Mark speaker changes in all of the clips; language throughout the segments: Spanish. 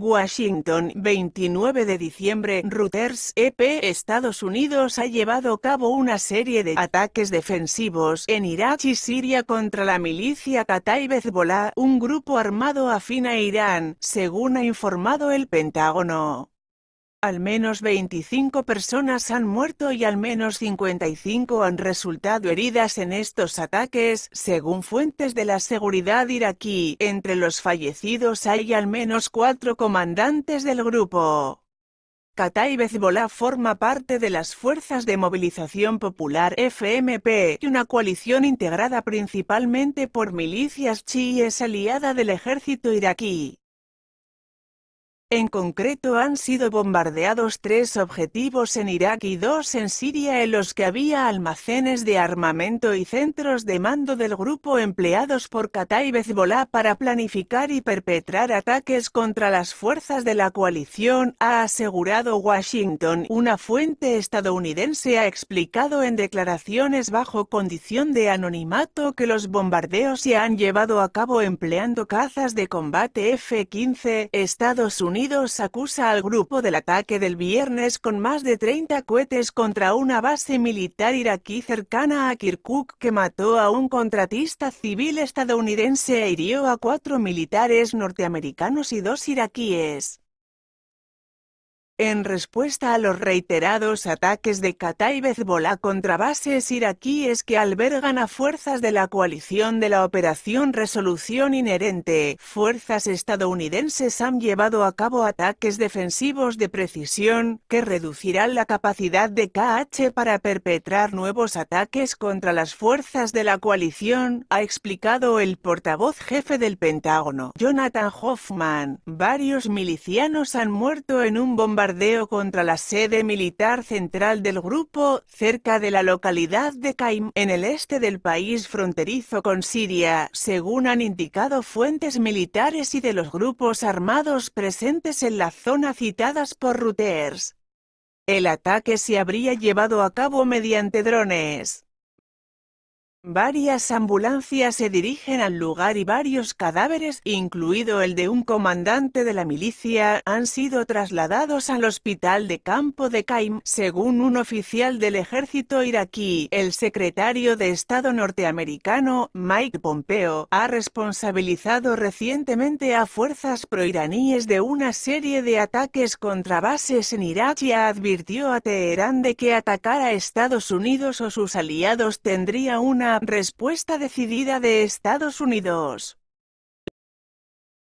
Speaker 1: Washington, 29 de diciembre, Reuters, EP, Estados Unidos ha llevado a cabo una serie de ataques defensivos en Irak y Siria contra la milicia Qatar Hezbollah, un grupo armado afín a Irán, según ha informado el Pentágono. Al menos 25 personas han muerto y al menos 55 han resultado heridas en estos ataques, según fuentes de la seguridad iraquí. Entre los fallecidos hay al menos cuatro comandantes del grupo. Qatar y Hezbollah forma parte de las Fuerzas de Movilización Popular FMP, una coalición integrada principalmente por milicias chiíes aliada del ejército iraquí. En concreto han sido bombardeados tres objetivos en Irak y dos en Siria en los que había almacenes de armamento y centros de mando del grupo empleados por Qatar y para planificar y perpetrar ataques contra las fuerzas de la coalición, ha asegurado Washington. Una fuente estadounidense ha explicado en declaraciones bajo condición de anonimato que los bombardeos se han llevado a cabo empleando cazas de combate F-15. Estados Unidos acusa al grupo del ataque del viernes con más de 30 cohetes contra una base militar iraquí cercana a Kirkuk que mató a un contratista civil estadounidense e hirió a cuatro militares norteamericanos y dos iraquíes. En respuesta a los reiterados ataques de Qatar y Hezbollah contra bases iraquíes que albergan a fuerzas de la coalición de la Operación Resolución Inherente, fuerzas estadounidenses han llevado a cabo ataques defensivos de precisión, que reducirán la capacidad de KH para perpetrar nuevos ataques contra las fuerzas de la coalición, ha explicado el portavoz jefe del Pentágono, Jonathan Hoffman. Varios milicianos han muerto en un bombardeo contra la sede militar central del grupo, cerca de la localidad de Caim, en el este del país fronterizo con Siria, según han indicado fuentes militares y de los grupos armados presentes en la zona citadas por Reuters. El ataque se habría llevado a cabo mediante drones. Varias ambulancias se dirigen al lugar y varios cadáveres, incluido el de un comandante de la milicia, han sido trasladados al hospital de campo de Caim, según un oficial del ejército iraquí. El secretario de Estado norteamericano, Mike Pompeo, ha responsabilizado recientemente a fuerzas proiraníes de una serie de ataques contra bases en Irak y advirtió a Teherán de que atacar a Estados Unidos o sus aliados tendría una respuesta decidida de Estados Unidos.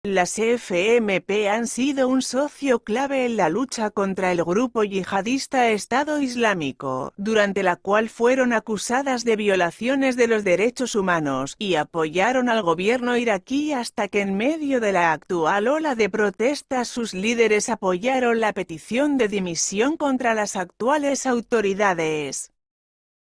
Speaker 1: Las FMP han sido un socio clave en la lucha contra el grupo yihadista Estado Islámico, durante la cual fueron acusadas de violaciones de los derechos humanos y apoyaron al gobierno iraquí hasta que en medio de la actual ola de protestas sus líderes apoyaron la petición de dimisión contra las actuales autoridades.